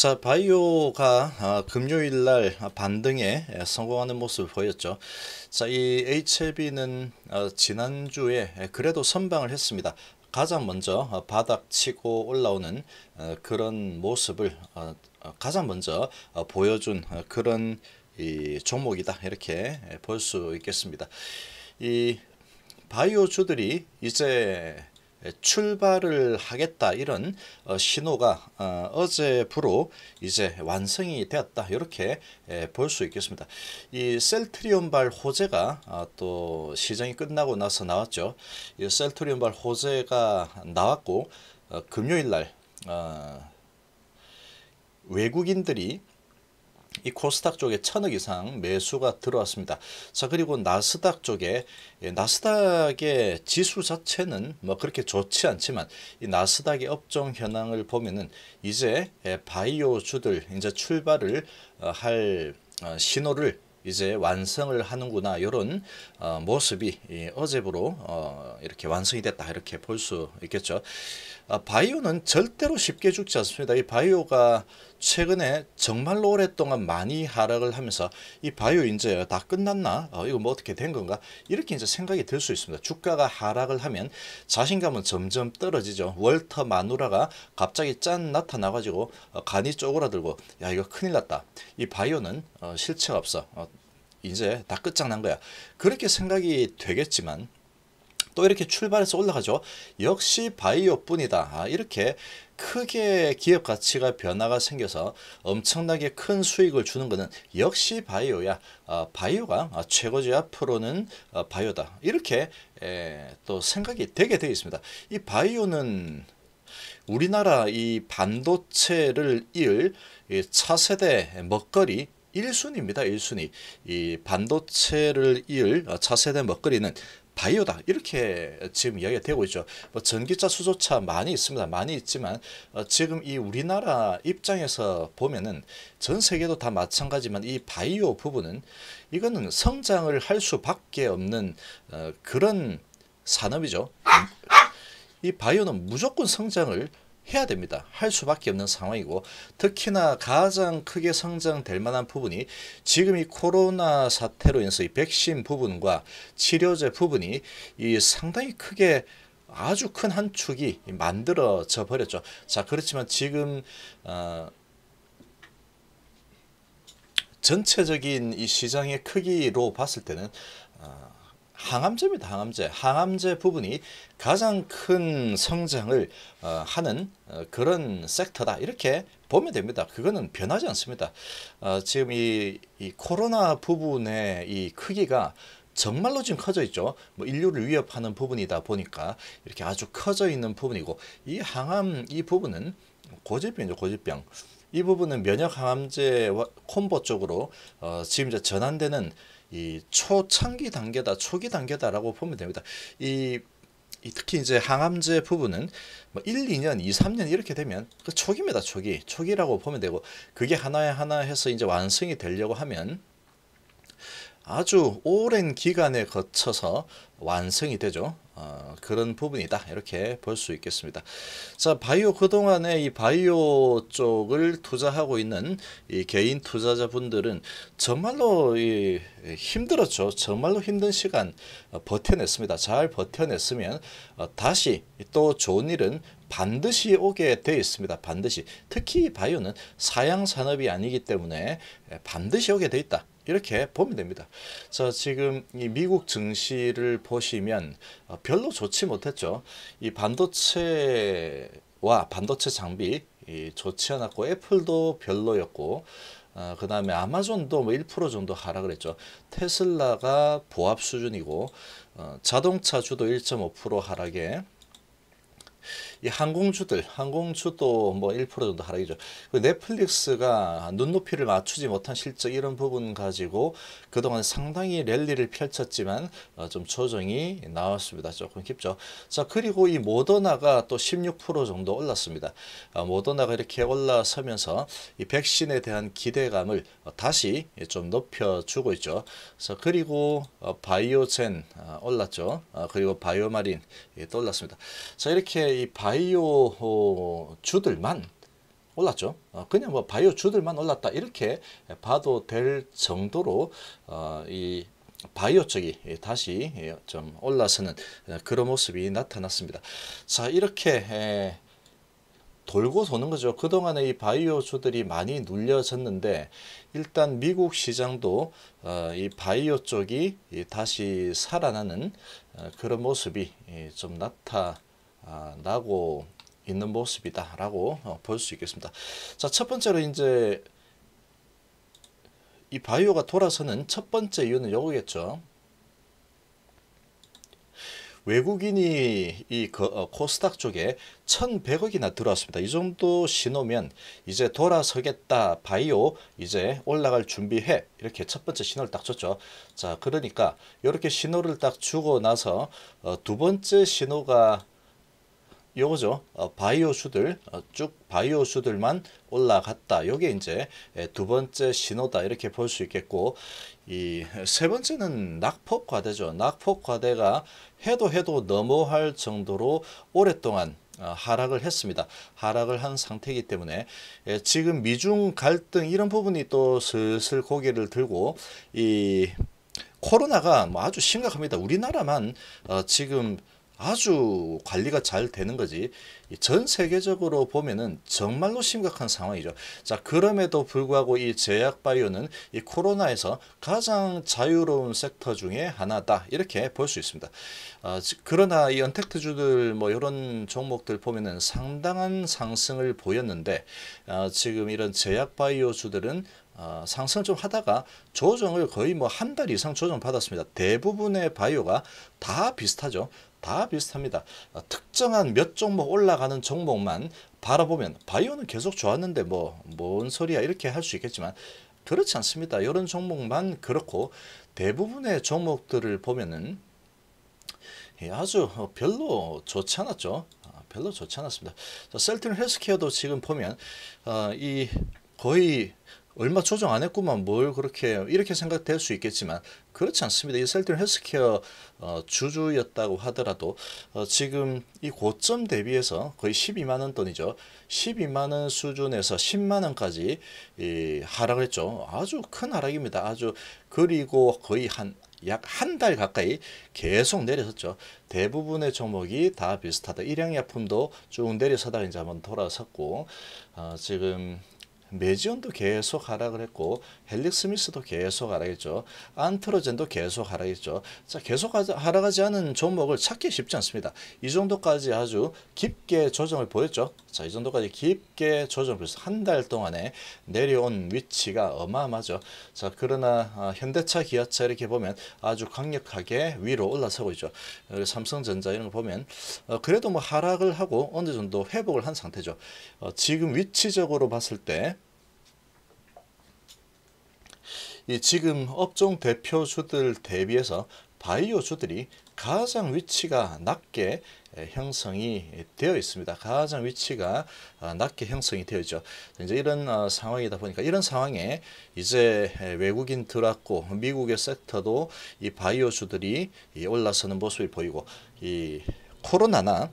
자 바이오가 아, 금요일날 반등에 성공하는 모습을 보였죠. 자이 HLB는 아, 지난주에 그래도 선방을 했습니다. 가장 먼저 아, 바닥치고 올라오는 그런 모습을 가장 먼저 보여준 그런 종목이다 이렇게 볼 수 있겠습니다. 이 바이오주들이 이제 예, 출발을 하겠다 이런 어, 신호가 어, 어제부로 이제 완성이 되었다 이렇게 예, 볼수 있겠습니다. 이 셀트리온발 호재가 아, 또 시장이 끝나고 나서 나왔죠. 이 셀트리온발 호재가 나왔고 어, 금요일 날 외국인들이 이 코스닥 쪽에 천억 이상 매수가 들어왔습니다. 자 그리고 나스닥 쪽에 예, 나스닥의 지수 자체는 뭐 그렇게 좋지 않지만 이 나스닥의 업종 현황을 보면은 이제 예, 바이오 주들 이제 출발을 어, 할 어, 신호를 이제 완성을 하는구나 이런 어, 모습이 어제부로 이렇게 완성이 됐다 이렇게 볼 수 있겠죠. 아, 바이오는 절대로 쉽게 죽지 않습니다. 이 바이오가 최근에 정말로 오랫동안 많이 하락을 하면서 이 바이오 이제 다 끝났나? 어, 이거 뭐 어떻게 된 건가? 이렇게 이제 생각이 들 수 있습니다. 주가가 하락을 하면 자신감은 점점 떨어지죠. 월터 마누라가 갑자기 짠 나타나가지고 어, 간이 쪼그라들고 야 이거 큰일 났다. 이 바이오는 어, 실체가 없어. 어, 이제 다 끝장난 거야. 그렇게 생각이 되겠지만 또 이렇게 출발해서 올라가죠. 역시 바이오뿐이다. 아, 이렇게 크게 기업 가치가 변화가 생겨서 엄청나게 큰 수익을 주는 것은 역시 바이오야. 아, 바이오가 아, 최고지 앞으로는 아, 바이오다. 이렇게 에, 또 생각이 되게 되어 있습니다. 이 바이오는 우리나라 이 반도체를 이을 이 차세대 먹거리 1순위입니다. 1순위. 이 반도체를 이을 어, 차세대 먹거리는 바이오다 이렇게 지금 이야기가 되고 있죠. 뭐 전기차, 수소차 많이 있습니다. 많이 있지만 어, 지금 이 우리나라 입장에서 보면은 전 세계도 다 마찬가지만 이 바이오 부분은 이거는 성장을 할 수밖에 없는 어, 그런 산업이죠. 이 바이오는 무조건 성장을 해야 됩니다. 할 수밖에 없는 상황이고 특히나 가장 크게 성장될 만한 부분이 지금 이 코로나 사태로 인해서 이 백신 부분과 치료제 부분이 이 상당히 크게 아주 큰 한 축이 만들어져 버렸죠. 자 그렇지만 지금 어, 전체적인 이 시장의 크기로 봤을 때는 어, 항암제입니다. 항암제. 항암제 부분이 가장 큰 성장을 어, 하는 어, 그런 섹터다. 이렇게 보면 됩니다. 그거는 변하지 않습니다. 어, 지금 이, 이 코로나 부분의 이 크기가 정말로 지금 커져 있죠. 뭐 인류를 위협하는 부분이다 보니까 이렇게 아주 커져 있는 부분이고 이 항암 이 부분은 고질병이죠. 고질병. 이 부분은 면역 항암제 콤보 쪽으로 어, 지금 이제 전환되는 이 초창기 단계다, 초기 단계다라고 보면 됩니다. 이, 이 특히 이제 항암제 부분은 뭐 1, 2년, 2, 3년 이렇게 되면 그 초기입니다, 초기. 초기라고 보면 되고 그게 하나에 하나 해서 이제 완성이 되려고 하면 아주 오랜 기간에 거쳐서 완성이 되죠. 어, 그런 부분이다 이렇게 볼 수 있겠습니다. 자 바이오 그동안에 이 바이오 쪽을 투자하고 있는 이 개인 투자자분들은 정말로 이, 힘들었죠. 정말로 힘든 시간 어, 버텨냈습니다. 잘 버텨냈으면 어, 다시 또 좋은 일은 반드시 오게 돼 있습니다. 반드시. 특히 바이오는 사양 산업이 아니기 때문에 반드시 오게 돼 있다. 이렇게 보면 됩니다. 자, 지금 이 미국 증시를 보시면 어, 별로 좋지 못했죠. 이 반도체와 반도체 장비 좋지 않았고 애플도 별로였고 어, 그 다음에 아마존도 뭐1% 정도 하락을 했죠. 테슬라가 보합 수준이고 어, 자동차 주도 1.5% 하락에 이 항공주들, 항공주도 뭐 1% 정도 하락이죠. 그 넷플릭스가 눈높이를 맞추지 못한 실적 이런 부분 가지고 그동안 상당히 랠리를 펼쳤지만 어, 좀 조정이 나왔습니다. 조금 깊죠. 자, 그리고 이 모더나가 또 16% 정도 올랐습니다. 아, 모더나가 이렇게 올라서면서 이 백신에 대한 기대감을 어, 다시 좀 높여주고 있죠. 그래서 그리고 어, 바이오젠 올랐죠. 그리고 바이오마린 예, 또 올랐습니다. 자, 이렇게 이 바이오 바이오 어, 주들만 올랐죠. 어, 그냥 뭐 바이오 주들만 올랐다 이렇게 봐도 될 정도로 어, 이 바이오 쪽이 다시 예, 좀 올라서는 그런 모습이 나타났습니다. 자 이렇게 돌고 도는 거죠. 그동안에 이 바이오주들이 많이 눌려졌는데 일단 미국 시장도 이 바이오 쪽이 다시 살아나는 그런 모습이 예, 좀 나타 아, 나고 있는 모습이다라고 어, 볼수 있겠습니다. 자, 첫 번째로 이제 이 바이오가 돌아서는 첫 번째 이유는 요거겠죠. 외국인이 이 어, 코스닥 쪽에 1,100억이나 들어왔습니다. 이 정도 신호면 이제 돌아서겠다. 바이오 이제 올라갈 준비해. 이렇게 첫 번째 신호를 딱 줬죠. 자, 그러니까 이렇게 신호를 딱 주고 나서 어, 두 번째 신호가 요거죠. 어, 바이오 수들 어, 쭉 바이오 수들만 올라갔다. 요게 이제 두 번째 신호다 이렇게 볼 수 있겠고 이 세 번째는 낙폭 과대죠. 낙폭 과대가 해도 해도 넘어할 정도로 오랫동안 어, 하락을 했습니다. 하락을 한 상태이기 때문에 지금 미중 갈등 이런 부분이 또 슬슬 고개를 들고 이 코로나가 뭐 아주 심각합니다. 우리나라만 어, 지금 아주 관리가 잘 되는 거지 전 세계적으로 보면은 정말로 심각한 상황이죠. 자 그럼에도 불구하고 이 제약바이오는 이 코로나에서 가장 자유로운 섹터 중에 하나다 이렇게 볼 수 있습니다. 아, 그러나 이 언택트주들 뭐 이런 종목들 보면은 상당한 상승을 보였는데 아, 지금 이런 제약바이오주들은 어, 아, 상승을 좀 하다가 조정을 거의 뭐 한 달 이상 조정 받았습니다. 대부분의 바이오가 다 비슷하죠. 다 비슷합니다. 어, 특정한 몇 종목 올라가는 종목만 바라보면 바이오는 계속 좋았는데 뭐 뭔 소리야 이렇게 할 수 있겠지만 그렇지 않습니다. 이런 종목만 그렇고 대부분의 종목들을 보면은 예, 아주 어, 별로 좋지 않았죠. 아, 별로 좋지 않았습니다. 셀튼 헬스케어도 지금 보면 어, 이 거의 얼마 조정 안 했구만 뭘 그렇게 이렇게 생각될 수 있겠지만 그렇지 않습니다. 이셀트 헬스케어 어, 주주였다고 하더라도 어, 지금 이 고점 대비해서 거의 12만 원 돈이죠. 12만 원 수준에서 10만 원까지 하락을 했죠. 아주 큰 하락입니다. 아주 그리고 거의 한 약 한 달 가까이 계속 내려섰죠. 대부분의 종목이 다 비슷하다. 일양약품도 쭉 내려서다 이제 한번 돌아섰고 어, 지금 매지온도 계속 하락을 했고 헬릭 스미스도 계속 하락했죠. 안트로젠도 계속 하락했죠. 자 계속 하락하지 않은 종목을 찾기 쉽지 않습니다. 이 정도까지 아주 깊게 조정을 보였죠. 자 이 정도까지 깊게 조정을 보였어 한달 동안에 내려온 위치가 어마어마하죠. 자 그러나 아, 현대차, 기아차 이렇게 보면 아주 강력하게 위로 올라서고 있죠. 삼성전자 이런 거 보면 어, 그래도 뭐 하락을 하고 어느 정도 회복을 한 상태죠. 어, 지금 위치적으로 봤을 때이 지금 업종 대표주들 대비해서 바이오주들이 가장 위치가 낮게 형성이 되어 있습니다. 가장 위치가 아, 낮게 형성이 되어죠. 이제 이런 아, 상황이다 보니까 이런 상황에 이제 외국인 들어왔고 미국의 섹터도 이 바이오주들이 올라서는 모습이 보이고 이 코로나나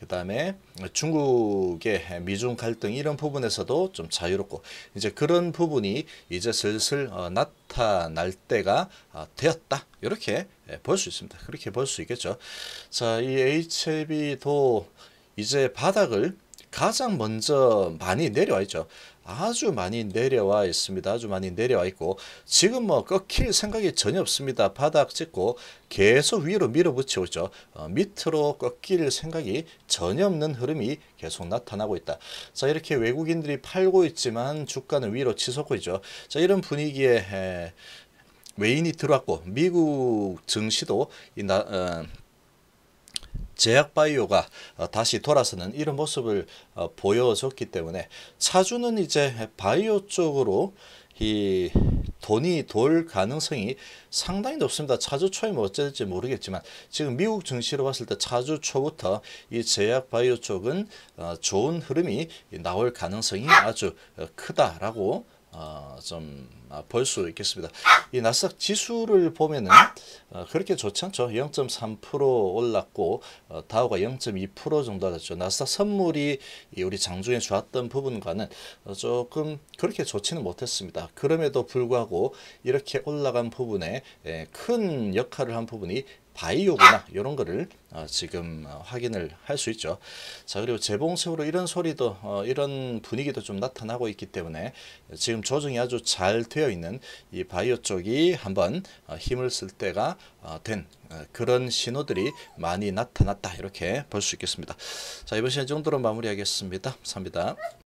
그다음에 중국의 미중 갈등 이런 부분에서도 좀 자유롭고 이제 그런 부분이 이제 슬슬 어, 나타날 때가 어, 되었다 이렇게 예, 볼수 있습니다 그렇게 볼 수 있겠죠 자 이 HLB도 이제 바닥을 가장 먼저 많이 내려와 있죠 아주 많이 내려와 있습니다. 아주 많이 내려와 있고 지금 뭐 꺾일 생각이 전혀 없습니다. 바닥 찍고 계속 위로 밀어붙이고 있죠. 어, 밑으로 꺾일 생각이 전혀 없는 흐름이 계속 나타나고 있다. 자 이렇게 외국인들이 팔고 있지만 주가는 위로 치솟고 있죠. 자 이런 분위기에 에, 외인이 들어왔고 미국 증시도 이 나, 어, 제약바이오가 어, 다시 돌아서는 이런 모습을 어, 보여줬기 때문에 차주는 이제 바이오 쪽으로 이 돈이 돌 가능성이 상당히 높습니다. 차주 초에 뭐 어쩔지 모르겠지만 지금 미국 증시로 봤을 때 차주 초부터 이 제약 바이오 쪽은 어, 좋은 흐름이 나올 가능성이 아주 크다라고 어, 좀볼 아, 수 있겠습니다. 이 나스닥 지수를 보면은 어, 그렇게 좋지 않죠. 0.3% 올랐고 어, 다우가 0.2% 정도 올죠 나스닥 선물이 우리 장중에 좋았던 부분과는 어, 조금 그렇게 좋지는 못했습니다. 그럼에도 불구하고 이렇게 올라간 부분에 에, 예, 큰 역할을 한 부분이 바이오구나 이런 거를 어, 지금 어, 확인을 할 수 있죠. 자 그리고 재봉색으로 이런 소리도 어, 이런 분위기도 좀 나타나고 있기 때문에 지금 조정이 아주 잘 되어 있는 이 바이오 쪽이 한번 어, 힘을 쓸 때가 어, 된 어, 그런 신호들이 많이 나타났다 이렇게 볼 수 있겠습니다. 자 이번 시간 정도로 마무리하겠습니다. 감사합니다.